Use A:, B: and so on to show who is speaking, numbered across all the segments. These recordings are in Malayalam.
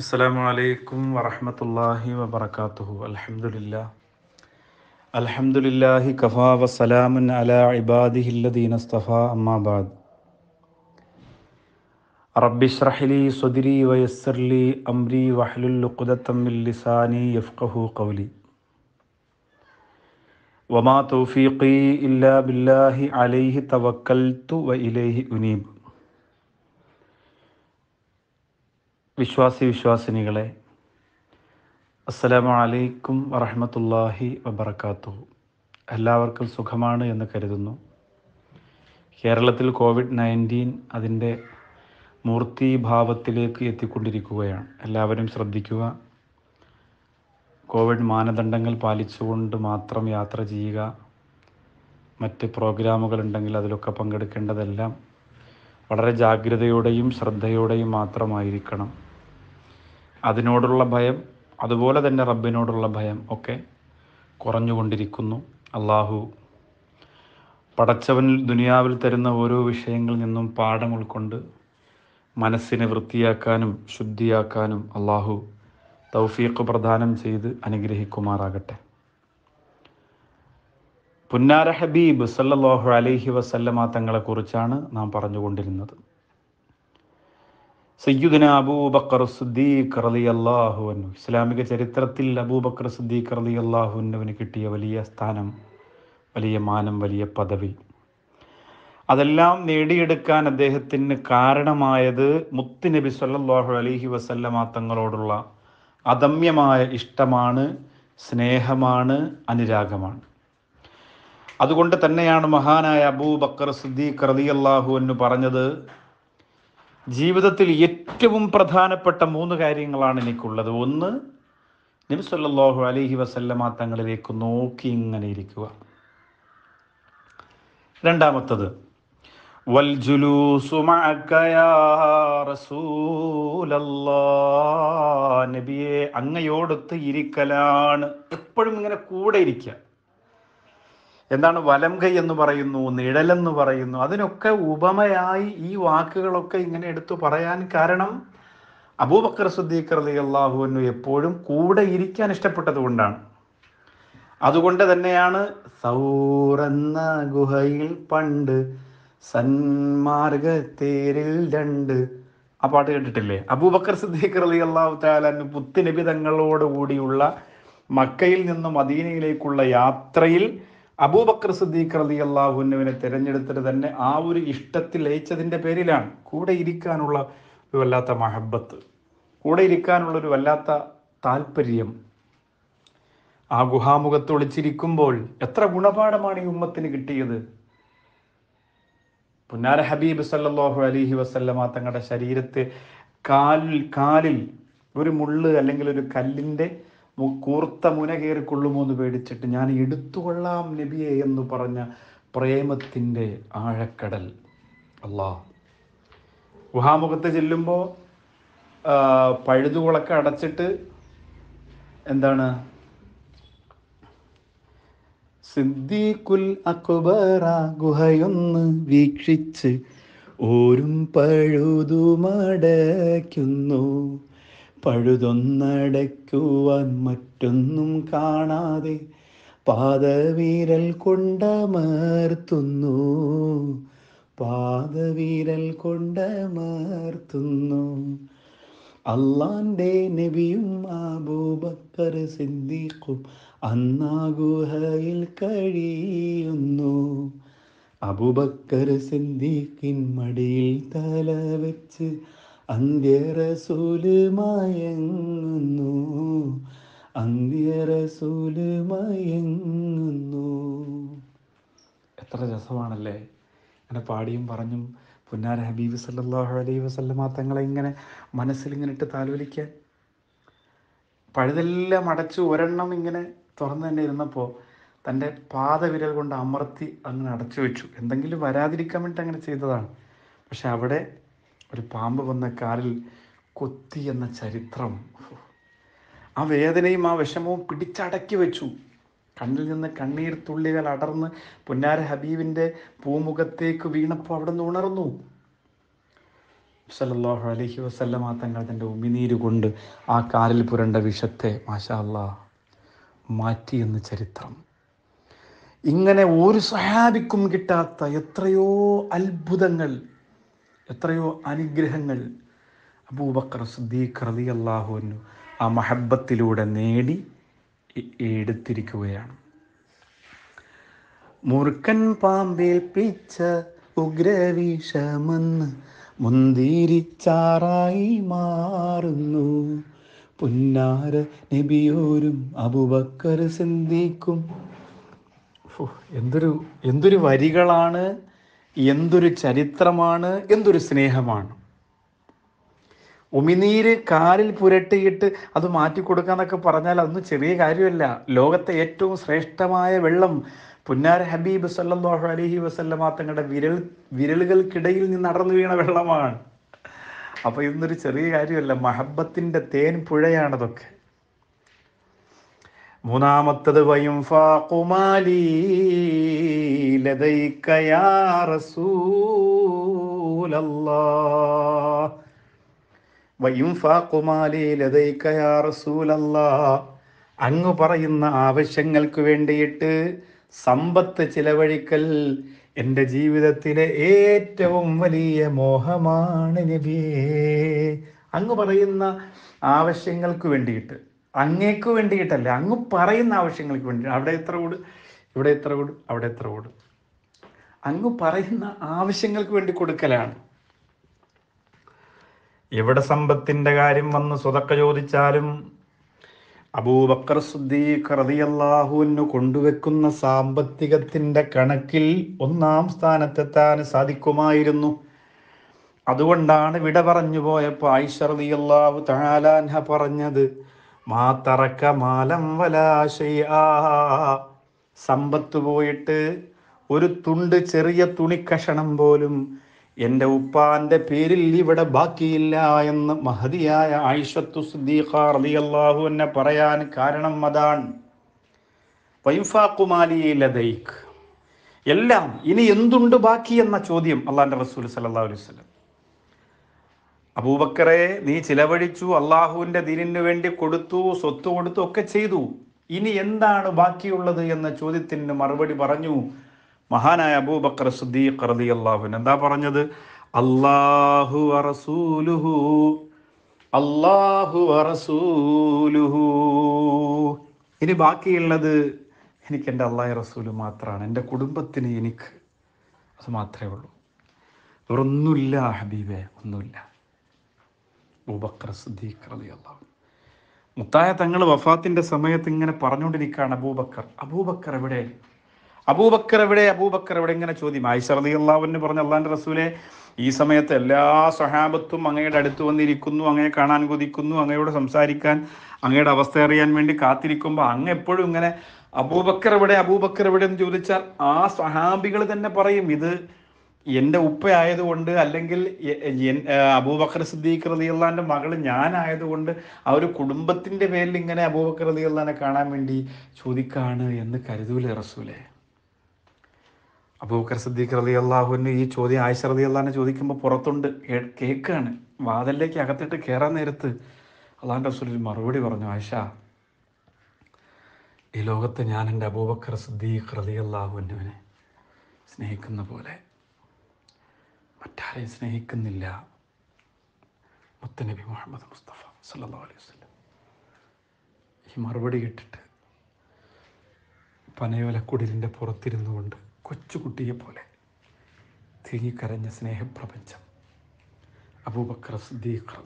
A: അസ്സാം വലൈക്കും വറഹമത്തല്ലാഹി വബർക്കാത്തുഹു അലഹമുല്ല അലഹമുല്ലാഹി കഫാ വസലാമുൻ അല ഇബാദിഹില്ലദീൻ അസ്തഫ അമ്മാബാദ് റബ്ബിഷ്റഹ്ലി സുദിരി വയസ്സർലി അംരി വഹലുല്ലുഖുദത്തമ്മില്ലിസാനി യഫ്ഖഹു ഖൗലി വമാ തൗഫീഖി ഇല്ലാ ബില്ലാഹി അലൈഹി തവക്കൽത്തു വ ഇലൈഹി ഉനീബ് വിശ്വാസി വിശ്വാസിനികളെ അസ്സലാമു അലൈക്കും വറഹമത്തല്ലാഹി വബർക്കാത്തു എല്ലാവർക്കും സുഖമാണ് എന്ന് കരുതുന്നു കേരളത്തിൽ കോവിഡ് നയൻറ്റീൻ അതിൻ്റെ മൂർത്തിഭാവത്തിലേക്ക് എത്തിക്കൊണ്ടിരിക്കുകയാണ് എല്ലാവരും ശ്രദ്ധിക്കുക കോവിഡ് മാനദണ്ഡങ്ങൾ പാലിച്ചുകൊണ്ട് മാത്രം യാത്ര ചെയ്യുക മറ്റ് പ്രോഗ്രാമുകൾ ഉണ്ടെങ്കിൽ അതിലൊക്കെ പങ്കെടുക്കേണ്ടതെല്ലാം വളരെ ജാഗ്രതയോടെയും ശ്രദ്ധയോടെയും മാത്രമായിരിക്കണം അതിനോടുള്ള ഭയം അതുപോലെ തന്നെ റബ്ബിനോടുള്ള ഭയം ഒക്കെ കുറഞ്ഞുകൊണ്ടിരിക്കുന്നു അള്ളാഹു പടച്ചവനിൽ ദുനിയാവിൽ തരുന്ന ഓരോ വിഷയങ്ങളിൽ നിന്നും പാഠം ഉൾക്കൊണ്ട് മനസ്സിനെ വൃത്തിയാക്കാനും ശുദ്ധിയാക്കാനും അള്ളാഹു തൗഫീഖ് പ്രദാനം ചെയ്ത് അനുഗ്രഹിക്കുമാറാകട്ടെ പുന്നാര ഹബീബ് സല്ലാഹു അലൈഹി വസല്ലമ തങ്ങളെക്കുറിച്ചാണ് നാം പറഞ്ഞുകൊണ്ടിരുന്നത് സയ്യുദന അബൂബക്കർ സുദ്ദീഖ് റലി അള്ളാഹുവിനു ഇസ്ലാമിക ചരിത്രത്തിൽ അബൂബക്കർ സുദ്ദീഖ് റലി അള്ളാഹുവിനുവിന് കിട്ടിയ വലിയ സ്ഥാനം വലിയ മാനം വലിയ പദവി അതെല്ലാം നേടിയെടുക്കാൻ അദ്ദേഹത്തിന് കാരണമായത് മുത്തുനബി സല്ലാഹു അലഹി വസല്ലമ തങ്ങളോടുള്ള അദമ്യമായ ഇഷ്ടമാണ് സ്നേഹമാണ് അനുരാഗമാണ് അതുകൊണ്ട് തന്നെയാണ് മഹാനായ അബൂബക്കർ സുദ്ദീഖ് സിദ്ദീഖ് റലിയല്ലാഹു എന്ന് പറഞ്ഞത് ജീവിതത്തിൽ ഏറ്റവും പ്രധാനപ്പെട്ട മൂന്ന് കാര്യങ്ങളാണ് എനിക്കുള്ളത് ഒന്ന് നബിസ്വല്ലാഹു അലഹി വസല്ലമ തങ്ങളിലേക്ക് നോക്കി ഇങ്ങനെ ഇരിക്കുക രണ്ടാമത്തത് നബിയെ അങ്ങയോടൊത്ത് ഇരിക്കലാണ് എപ്പോഴും ഇങ്ങനെ കൂടെ ഇരിക്കുക എന്താണ് വലം കൈ എന്ന് പറയുന്നു നിഴലെന്ന് പറയുന്നു അതിനൊക്കെ ഉപമയായി ഈ വാക്കുകളൊക്കെ ഇങ്ങനെ എടുത്തു പറയാൻ കാരണം അബൂബക്കർ സുദ്ദീഖർ അലി അള്ളാഹുവിനു എപ്പോഴും കൂടെ ഇരിക്കാൻ ഇഷ്ടപ്പെട്ടത് കൊണ്ടാണ് അതുകൊണ്ട് തന്നെയാണ് സൗറന്ന ഗുഹയിൽ പണ്ട് സന്മാർഗത്തേരിൽ രണ്ട് ആ പാട്ട് കേട്ടിട്ടില്ലേ അബൂബക്കർ സിദ്ദീഖ് അലി അള്ളാഹു താലാന് പുത്തുനിബിതങ്ങളോടുകൂടിയുള്ള മക്കയിൽ നിന്നും മദീനയിലേക്കുള്ള യാത്രയിൽ അബൂബക്കർ സിദ്ദീഖ് അലി അള്ളാഹുനുവിനെ തിരഞ്ഞെടുത്തിട്ട് തന്നെ ആ ഒരു ഇഷ്ടത്തിൽ ലയിച്ചതിൻ്റെ പേരിലാണ് കൂടെ ഇരിക്കാനുള്ള ഒരു വല്ലാത്ത മഹബത്ത് കൂടെ ഇരിക്കാനുള്ളൊരു വല്ലാത്ത താല്പര്യം ആ ഗുഹാമുഖത്ത് ഒളിച്ചിരിക്കുമ്പോൾ എത്ര ഗുണപാഠമാണ് ഈ ഉമ്മത്തിന് കിട്ടിയത് പുന്നാര ഹബീബ് സല്ലാഹു അലിഹി വസല്ലമ തങ്ങളുടെ ശരീരത്തെ കാലിൽ കാലിൽ ഒരു മുള്ള് അല്ലെങ്കിൽ ഒരു കല്ലിൻ്റെ കൂർത്ത മുന കയറിക്കൊള്ളുമോ എന്ന് പേടിച്ചിട്ട് ഞാൻ എടുത്തുകൊള്ളാം നബിയെ എന്ന് പറഞ്ഞ പ്രേമത്തിൻ്റെ ആഴക്കടൽ അല്ലാ ഗുഹാമുഖത്ത് ചെല്ലുമ്പോൾ പഴുതുകളൊക്കെ അടച്ചിട്ട് എന്താണ്
B: സിദ്ദീഖുൽ അക്ബറ ഗുഹയൊന്ന് വീക്ഷിച്ച് ഓരും പഴുതുമടയ്ക്കുന്നു പഴുതൊന്നടയ്ക്കുവാൻ മറ്റൊന്നും കാണാതെ പാദവീരൽ കൊണ്ടമർത്തുന്നു പാദവീരൽ കൊണ്ടമർത്തുന്നു അള്ളാൻ്റെ നബിയും ആബൂബക്കർ സിദ്ദീഖും അന്നാ ഗുഹയിൽ കഴിയുന്നു അബൂബക്കർ സിദ്ദീഖിൻ മടിയിൽ തല വെച്ച് അന്ത്യറസൂല് മയങ്ങുന്നു അന്ത്യറസൂല് മയങ്ങുന്നു
A: എത്ര രസമാണല്ലേ അങ്ങനെ പാടിയും പറഞ്ഞും പുന്നാര ഹബീബ് സല്ലാഹു അലൈ വസല്ലമ തങ്ങളെ ഇങ്ങനെ മനസ്സിൽ ഇങ്ങനെ ഇട്ട് താലോലിക്കാൻ പഴുതെല്ലാം അടച്ച് ഒരെണ്ണം ഇങ്ങനെ തുറന്നു തന്നെ ഇരുന്നപ്പോൾ തൻ്റെ പാദവിരൽ കൊണ്ട് അമർത്തി അങ്ങനെ അടച്ചു വെച്ചു എന്തെങ്കിലും വരാതിരിക്കാൻ വേണ്ടിയിട്ട് അങ്ങനെ ചെയ്തതാണ് പക്ഷെ അവിടെ ഒരു പാമ്പ് വന്ന കാലിൽ കൊത്തി എന്ന ചരിത്രം ആ വേദനയും ആ വിഷമവും പിടിച്ചടക്കി വെച്ചു കണ്ണിൽ നിന്ന് കണ്ണീർ തുള്ളികൾ അടർന്ന് പുന്നാര ഹബീബിൻ്റെ പൂമുഖത്തേക്ക് വീണപ്പോൾ അവിടെ നിന്ന് ഉണർന്നു സല്ലാഹു അലഹി വസ്ല്ലമ തങ്ങൾ തൻ്റെ ഉമിനീര് കൊണ്ട് ആ കാലിൽ പുരണ്ട വിഷത്തെ മാഷാല്ല മാറ്റിയെന്ന് ചരിത്രം ഇങ്ങനെ ഒരു സഹാബിക്കും കിട്ടാത്ത എത്രയോ അത്ഭുതങ്ങൾ എത്രയോ അനുഗ്രഹങ്ങൾ അബൂബക്കർ സുദ്ദീഖ് റതി അള്ളാഹുവിനു ആ മഹബത്തിലൂടെ നേടി
B: എടുത്തിരിക്കുകയാണ് മുറുക്കൻ പാമ്പേൽപ്പിച്ച ഉഗ്രവീഷമെന്ന് മുന്തിരിച്ചാറായി മാറുന്നു പുന്നാര നബിയോരും അബുബക്കർ സിന്ധിക്കും എന്തൊരു
A: എന്തൊരു വരികളാണ് എന്തൊരു ചരിത്രമാണ് എന്തൊരു സ്നേഹമാണ് ഉമിനീര് കാലിൽ പുരട്ടിയിട്ട് അത് മാറ്റി മാറ്റിക്കൊടുക്കാന്നൊക്കെ പറഞ്ഞാൽ അതൊന്നും ചെറിയ കാര്യമല്ല ലോകത്തെ ഏറ്റവും ശ്രേഷ്ഠമായ വെള്ളം പുന്നാർ ഹബീബ് സല്ലാഹു അലഹി വസല്ലമ തങ്ങളുടെ വിരൽ വിരലുകൾക്കിടയിൽ നിന്ന് അടർന്നു വീണ വെള്ളമാണ് അപ്പോൾ ഇതൊന്നൊരു ചെറിയ കാര്യമല്ല മഹബത്തിന്റെ തേൻ പുഴയാണതൊക്കെ മൂന്നാമത്തത്
B: അങ്ങ് പറയുന്ന ആവശ്യങ്ങൾക്ക് വേണ്ടിയിട്ട് സമ്പത്ത് ചിലവഴിക്കൽ എൻ്റെ ജീവിതത്തിലെ ഏറ്റവും വലിയ മോഹമാണ് നബിയേ അങ്ങ്
A: പറയുന്ന ആവശ്യങ്ങൾക്ക് വേണ്ടിയിട്ട് അങ്ങേക്ക് വേണ്ടിയിട്ടല്ല അങ്ങ് പറയുന്ന ആവശ്യങ്ങൾക്ക് വേണ്ടി അവിടെ എത്ര കൂട് ഇവിടെ എത്ര കൂട് അവിടെ എത്ര കൂട് അങ്ങ് പറയുന്ന ആവശ്യങ്ങൾക്ക് വേണ്ടി കൊടുക്കലാണ് എവിടെ സമ്പത്തിന്റെ കാര്യം വന്ന് സ്വതക്ക ചോദിച്ചാലും അബൂബക്കർ സുദ്ദീഖ് റതിയല്ലാഹുവിന് കൊണ്ടുവെക്കുന്ന സാമ്പത്തികത്തിന്റെ കണക്കിൽ ഒന്നാം സ്ഥാനത്തെത്താൻ സാധിക്കുമായിരുന്നു അതുകൊണ്ടാണ് വിട പറഞ്ഞു പോയപ്പോ ഐഷർ അള്ളാഹു താലാൻഹ പറഞ്ഞത് മാ മാലം വലാശയ സമ്പത്ത് പോയിട്ട് ഒരു തുണ്ട് ചെറിയ തുണിക്കഷണം പോലും എൻ്റെ ഉപ്പാന്റെ പേരിൽ ഇവിടെ ബാക്കിയില്ല എന്ന് മഹതിയായ ആയിഷത്തു സുദ്ദീഖ റളിയല്ലാഹു എന്നെ പറയാൻ കാരണം അതാണ് വൈഫാക്കുമാലിയിലതൈക്ക് എല്ലാം ഇനി എന്തുണ്ട് ബാക്കി എന്ന ചോദ്യം അള്ളാൻ്റെ റസൂൽ സല്ലാ അലൈഹി വസ്ലം അബൂബക്കറെ നീ ചിലവഴിച്ചു അള്ളാഹുവിൻ്റെ ദീനിനു വേണ്ടി കൊടുത്തു സ്വത്ത് കൊടുത്തു ഒക്കെ ചെയ്തു ഇനി എന്താണ് ബാക്കിയുള്ളത് എന്ന ചോദ്യത്തിന് മറുപടി പറഞ്ഞു മഹാനായ അബൂബക്കർ സുദ്ദീഖ് റതി അള്ളാഹുൻ എന്താ പറഞ്ഞത് അള്ളാഹു വറസൂലുഹു അള്ളാഹു വറസൂലുഹു ഇനി ബാക്കിയുള്ളത് എനിക്ക് എൻ്റെ അള്ളാഹി റസൂല് മാത്രമാണ് എൻ്റെ കുടുംബത്തിന് എനിക്ക് അത് മാത്രമേ ഉള്ളൂ വേറൊന്നുമില്ല ഹബീബെ ഒന്നുമില്ല അബൂബക്കർ സിദ്ദീഖ് അലി അള്ളാഹു മുത്തായ തങ്ങൾ വഫാത്തിൻ്റെ സമയത്ത് ഇങ്ങനെ പറഞ്ഞുകൊണ്ടിരിക്കുകയാണ് അബൂബക്കർ അബൂബക്കർ എവിടെ അബൂബക്കർ എവിടെ അബൂബക്കർ എവിടെ ഇങ്ങനെ ചോദ്യം ആയിഷ അലി അള്ളാഹുവിന് പറഞ്ഞ അള്ളാഹിൻ്റെ റസൂലെ ഈ സമയത്ത് എല്ലാ സ്വഹാബത്തും അങ്ങയുടെ അടുത്ത് വന്നിരിക്കുന്നു അങ്ങയെ കാണാൻ കൊതിക്കുന്നു അങ്ങയോട് സംസാരിക്കാൻ അങ്ങയുടെ അവസ്ഥ അറിയാൻ വേണ്ടി കാത്തിരിക്കുമ്പോൾ അങ്ങ് എപ്പോഴും ഇങ്ങനെ അബൂബക്കർ എവിടെ അബൂബക്കർ എവിടെ എന്ന് ചോദിച്ചാൽ ആ സ്വഹാബികൾ തന്നെ പറയും ഇത് എൻ്റെ ഉപ്പയായതുകൊണ്ട് അല്ലെങ്കിൽ അബൂബക്കർ സിദ്ദീഖ് റതിയുള്ളാൻ്റെ മകൾ ഞാനായതുകൊണ്ട് ആ ഒരു കുടുംബത്തിൻ്റെ പേരിൽ ഇങ്ങനെ അബൂബക്കർ റതിയുള്ളാനെ കാണാൻ വേണ്ടി ചോദിക്കാണ് എന്ന് കരുതൂലേ റസൂലേ അബൂബക്കർ സിദ്ദീഖ് റതി അള്ളാഹുവിന് ഈ ചോദ്യം ആയിഷ റതി ചോദിക്കുമ്പോൾ പുറത്തുണ്ട് കേൾക്കുകയാണ് വാതിലേക്ക് അകത്തിട്ട് കയറാൻ നേരത്ത് അള്ളാഹിൻ്റെ റസൂൽ മറുപടി പറഞ്ഞു ആയിഷ ഈ ലോകത്ത് ഞാൻ എൻ്റെ അബൂബക്കർ സിദ്ദീഖ് റതി അള്ളാഹുവിനെ സ്നേഹിക്കുന്ന പോലെ മറ്റാരെയും സ്നേഹിക്കുന്നില്ല മുത്തനബി മുഹമ്മദ് മുസ്തഫ സല്ലാ അലൈഹി വസ്ലം ഈ മറുപടി കേട്ടിട്ട് പനയോലക്കുടിലിൻ്റെ പുറത്തിരുന്നുകൊണ്ട് കൊച്ചുകുട്ടിയെ പോലെ തിങ്ങിക്കരഞ്ഞ സ്നേഹപ്രപഞ്ചം അബൂബക്കർ സിദ്ദീഖ്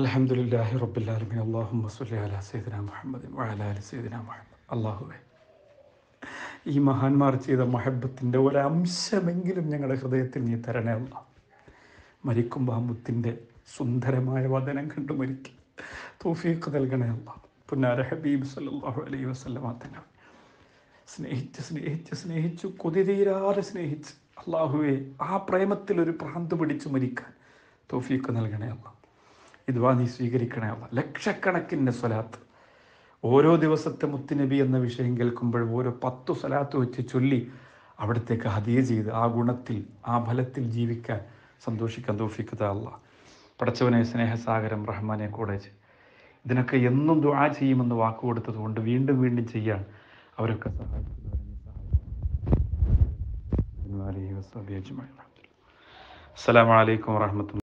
A: അലഹമുല്ലാഹി റബ്ബുല്ലാലമിൻ അള്ളാഹു മസുല്ലാ അല സൈദിന മുഹമ്മദ് വഅല അലി സൈദിന മുഹമ്മദ് അള്ളാഹുബേ ഈ മഹാന്മാർ ചെയ്ത മഹബത്തിൻ്റെ ഒരംശമെങ്കിലും ഞങ്ങളുടെ ഹൃദയത്തിൽ നീ തരണേ അല്ല മരിക്കുമ്പോൾ ആ മുത്തിൻ്റെ സുന്ദരമായ വചനം കണ്ടു മരിക്കും തോഫീക്ക് നൽകണേ അല്ല പുന്നാര ഹബീബ് സല്ലാഹു അലൈ വസ്ലം തങ്ങൾ സ്നേഹിച്ച് സ്നേഹിച്ച് സ്നേഹിച്ചു കൊതി തീരാതെ സ്നേഹിച്ച് അള്ളാഹുവെ ആ പ്രേമത്തിൽ ഒരു പ്രാന്ത് പിടിച്ചു മരിക്കാൻ തോഫീക്ക് നൽകണേ അല്ല ഇതുവാ നീ സ്വീകരിക്കണേ അല്ല ലക്ഷക്കണക്കിൻ്റെ സ്വലാത്ത് ഓരോ ദിവസത്തെ മുത്തുനബി എന്ന വിഷയം കേൾക്കുമ്പോൾ ഓരോ പത്തു സ്ഥലത്ത് വെച്ച് ചൊല്ലി അവിടത്തേക്ക് ഹതിയ ചെയ്ത് ആ ഗുണത്തിൽ ആ ഫലത്തിൽ ജീവിക്കാൻ സന്തോഷിക്കാൻ തോഫിക്കത അല്ല പടച്ചവനെ സ്നേഹസാഗരം റഹ്മാനെ കോളേജ് ഇതിനൊക്കെ എന്നും ദുആ ചെയ്യുമെന്ന് വാക്ക് കൊടുത്തതുകൊണ്ട് വീണ്ടും വീണ്ടും ചെയ്യാൻ അവരൊക്കെ
B: സഹായിക്കുന്നു സഹായിക്കും അസ്സലാമലൈക്കും വാഹമത്തുള്ള